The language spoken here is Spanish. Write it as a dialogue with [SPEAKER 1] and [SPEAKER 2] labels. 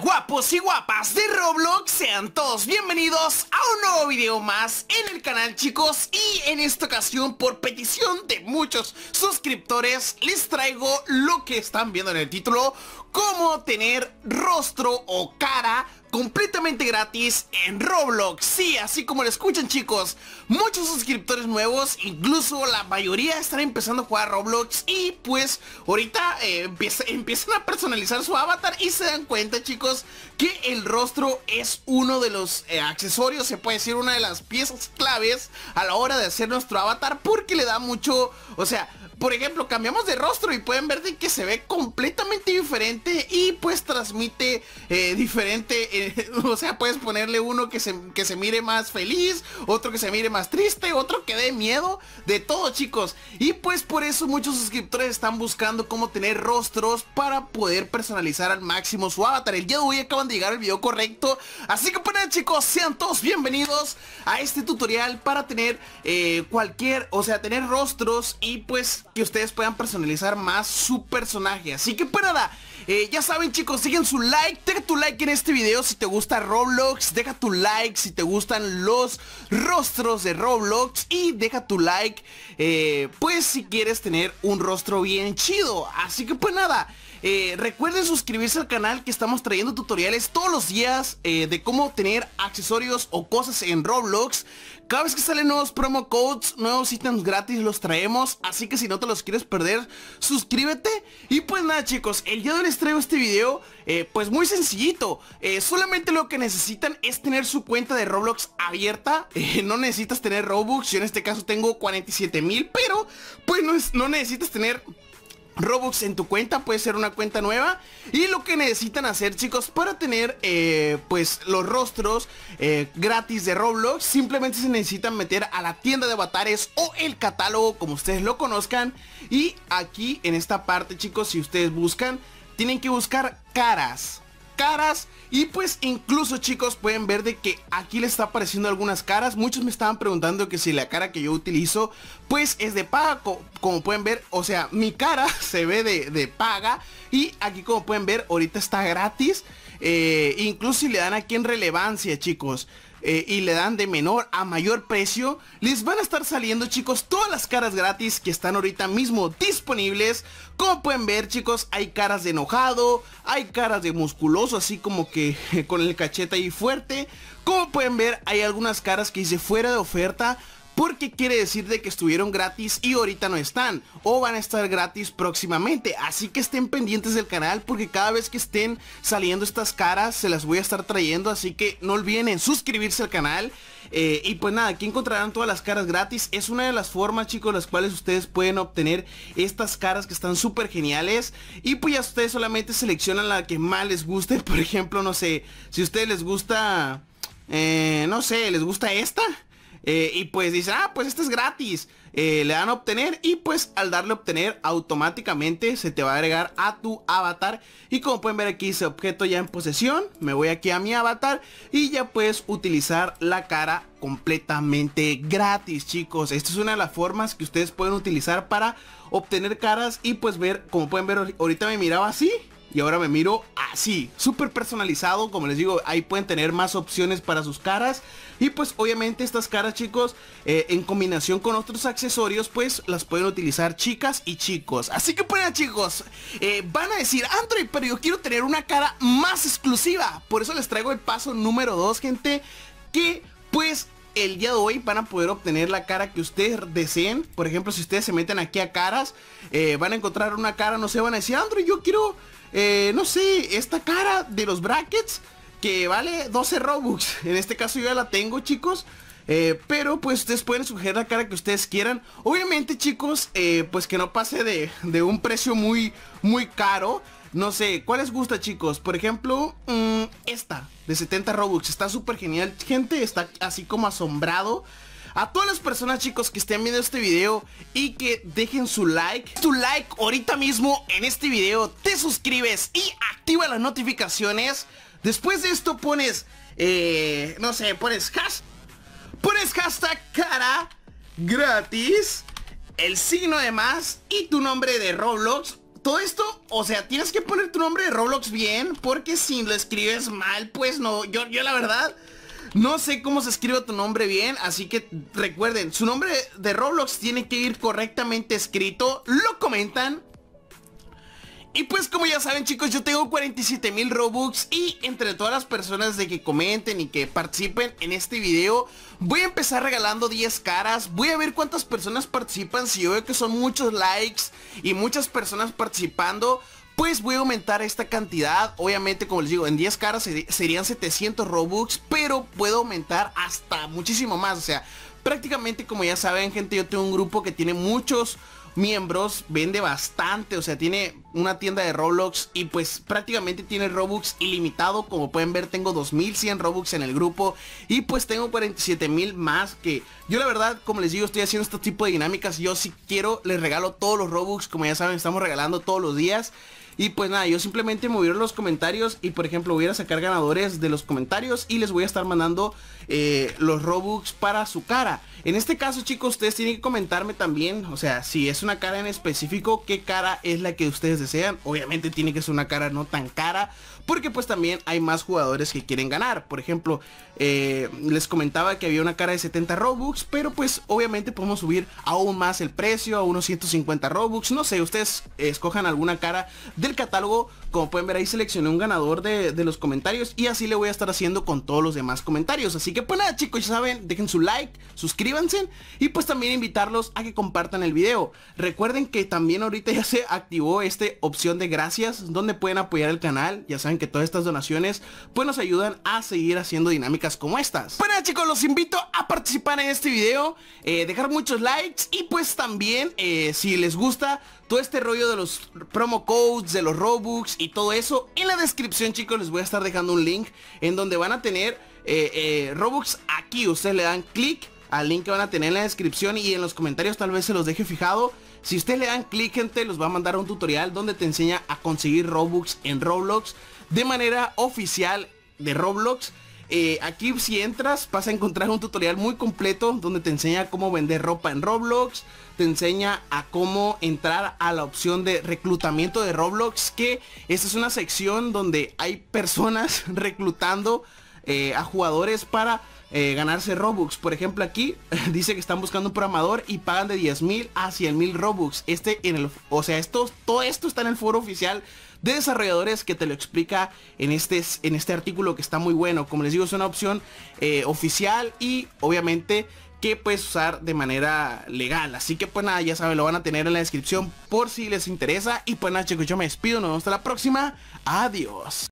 [SPEAKER 1] guapos y guapas de Roblox? Sean todos bienvenidos a un nuevo video más en el canal chicos Y en esta ocasión por petición de muchos suscriptores Les traigo lo que están viendo en el título cómo tener rostro o cara completamente gratis en Roblox. Sí, así como lo escuchan chicos, muchos suscriptores nuevos, incluso la mayoría están empezando a jugar Roblox y pues ahorita eh, empiezan a personalizar su avatar y se dan cuenta chicos que el rostro es uno de los eh, accesorios, se puede decir una de las piezas claves a la hora de hacer nuestro avatar porque le da mucho, o sea, por ejemplo, cambiamos de rostro y pueden ver de que se ve completamente diferente y pues transmite eh, diferente. Eh, o sea, puedes ponerle uno que se, que se mire más feliz, otro que se mire más triste, otro que dé miedo, de todo chicos. Y pues por eso muchos suscriptores están buscando cómo tener rostros para poder personalizar al máximo su avatar. El día de hoy acaban de llegar el video correcto. Así que bueno pues, chicos, sean todos bienvenidos a este tutorial para tener eh, cualquier, o sea, tener rostros y pues que ustedes puedan personalizar más su personaje. Así que pues nada, eh, ya saben chicos, dejen su like, deja tu like en este video si te gusta Roblox, deja tu like si te gustan los rostros de Roblox y deja tu like eh, pues si quieres tener un rostro bien chido. Así que pues nada. Eh, recuerden suscribirse al canal que estamos trayendo tutoriales todos los días eh, de cómo tener accesorios o cosas en Roblox. Cada vez que salen nuevos promo codes, nuevos ítems gratis los traemos, así que si no te los quieres perder, suscríbete. Y pues nada chicos, el día de hoy les traigo este video, eh, pues muy sencillito. solamente lo que necesitan es tener su cuenta de Roblox abierta. no necesitas tener Robux, yo en este caso tengo 47 mil, pero pues no, es, no necesitas tener Robux en tu cuenta, puede ser una cuenta nueva Y lo que necesitan hacer chicos para tener eh, pues los rostros eh, gratis de Roblox Simplemente se necesitan meter a la tienda de avatares o el catálogo como ustedes lo conozcan Y aquí en esta parte chicos si ustedes buscan tienen que buscar caras caras. Y pues incluso chicos pueden ver de que aquí le está apareciendo algunas caras. Muchos me estaban preguntando que si la cara que yo utilizo pues es de paga. Como pueden ver, o sea, mi cara se ve de, de paga. Y aquí como pueden ver, ahorita está gratis. Eh, incluso si le dan aquí en relevancia, chicos. Eh, y le dan de menor a mayor precio, les van a estar saliendo chicos todas las caras gratis que están ahorita mismo disponibles. Como pueden ver chicos, hay caras de enojado, hay caras de musculoso, así como que con el cachete ahí fuerte. Como pueden ver, hay algunas caras que hice fuera de oferta porque quiere decir de que estuvieron gratis y ahorita no están o van a estar gratis próximamente. Así que estén pendientes del canal porque cada vez que estén saliendo estas caras se las voy a estar trayendo. Así que no olviden suscribirse al canal. Eh, y pues nada, aquí encontrarán todas las caras gratis. Es una de las formas, chicos, las cuales ustedes pueden obtener estas caras que están súper geniales. Y pues ya ustedes solamente seleccionan la que más les guste. Por ejemplo, no sé, si a ustedes les gusta... Eh, no sé, ¿les gusta esta? Eh, y pues dice, ah, pues este es gratis. Eh, le dan a obtener y pues al darle a obtener automáticamente se te va a agregar a tu avatar. Y como pueden ver aquí ese objeto ya en posesión. Me voy aquí a mi avatar y ya puedes utilizar la cara completamente gratis chicos Esta es una de las formas que ustedes pueden utilizar para obtener caras y pues ver, como pueden ver ahorita me miraba así y ahora me miro así, súper personalizado, como les digo, ahí pueden tener más opciones para sus caras y pues obviamente estas caras chicos, eh, en combinación con otros accesorios, pues las pueden utilizar chicas y chicos, así que pues chicos, eh, van a decir, Android, pero yo quiero tener una cara más exclusiva, por eso les traigo el paso número 2 gente, que pues el día de hoy van a poder obtener la cara que ustedes deseen. Por ejemplo, si ustedes se meten aquí a caras, eh, van a encontrar una cara, no sé, van a decir, Android, yo quiero, eh, no sé, esta cara de los brackets que vale 12 Robux. En este caso yo ya la tengo, chicos. Eh, pero pues ustedes pueden sugerir la cara que ustedes quieran. Obviamente chicos, pues que no pase de, de, un precio muy, muy caro. No sé, ¿cuál les gusta chicos? Por ejemplo, mm, esta de 70 Robux. Está súper genial. Gente está así como asombrado. A todas las personas chicos que estén viendo este video y que dejen su like, su like ahorita mismo en este video, te suscribes y activa las notificaciones. Después de esto pones, eh, no sé, pones hash. pones hashtag cara gratis, el signo de más y tu nombre de Roblox todo esto, o sea, tienes que poner tu nombre de Roblox bien, porque si lo escribes mal, pues no, yo, la verdad... No sé cómo se escribe tu nombre bien, así que recuerden, su nombre de Roblox tiene que ir correctamente escrito. Lo comentan, y pues como ya saben chicos, yo tengo 47 mil Robux y entre todas las personas de que comenten y que participen en este video, voy a empezar regalando 10 caras, voy a ver cuántas personas participan, si yo veo que son muchos likes y muchas personas participando, pues voy a aumentar esta cantidad, obviamente como les digo, en 10 caras serían 700 Robux, pero puedo aumentar hasta muchísimo más, o sea, prácticamente como ya saben gente, yo tengo un grupo que tiene muchos miembros, vende bastante, o sea, tiene una tienda de Roblox y pues prácticamente tiene Robux ilimitado, como pueden ver tengo 2100 Robux en el grupo y pues tengo 47000 más que yo la verdad, como les digo, estoy haciendo este tipo de dinámicas, yo si quiero les regalo todos los Robux, como ya saben, estamos regalando todos los días y pues nada, yo simplemente mover los comentarios y por ejemplo voy a sacar ganadores de los comentarios y les voy a estar mandando eh, los Robux para su cara. En este caso chicos, ustedes tienen que comentarme también, o sea, si es una cara en específico, qué cara es la que ustedes desean. Obviamente tiene que ser una cara no tan cara porque pues también hay más jugadores que quieren ganar. Por ejemplo, eh, les comentaba que había una cara de 70 Robux. Pero pues obviamente podemos subir aún más el precio a unos 150 Robux. No sé, ustedes escojan alguna cara del catálogo. Como pueden ver ahí seleccioné un ganador de, de los comentarios. Y así le voy a estar haciendo con todos los demás comentarios. Así que pues nada chicos, ya saben, dejen su like, suscríbanse. Y pues también invitarlos a que compartan el video. Recuerden que también ahorita ya se activó esta opción de gracias. Donde pueden apoyar el canal. Ya saben que todas estas donaciones pues nos ayudan a seguir haciendo dinámicas como estas. Bueno pues chicos, los invito a participar en este video, eh, dejar muchos likes y pues también eh, si les gusta todo este rollo de los promo codes, de los Robux y todo eso, en la descripción chicos les voy a estar dejando un link en donde van a tener eh, Robux aquí, ustedes le dan clic al link que van a tener en la descripción y en los comentarios tal vez se los deje fijado. Si ustedes le dan clic, gente, los va a mandar un tutorial donde te enseña a conseguir Robux en Roblox de manera oficial de Roblox. Eh, aquí si entras vas a encontrar un tutorial muy completo donde te enseña cómo vender ropa en Roblox, te enseña a cómo entrar a la opción de reclutamiento de Roblox, que esta es una sección donde hay personas reclutando eh, a jugadores para eh, ganarse Robux. Por ejemplo, aquí dice que están buscando un programador y pagan de 10.000 mil a 100.000 mil Robux. Este en el, o sea, esto, todo esto está en el foro oficial de desarrolladores que te lo explica en este, en este artículo que está muy bueno. Como les digo, es una opción eh, oficial y obviamente que puedes usar de manera legal. Así que pues nada, ya saben, lo van a tener en la descripción por si les interesa. Y pues nada chicos, yo me despido, nos vemos hasta la próxima. Adiós.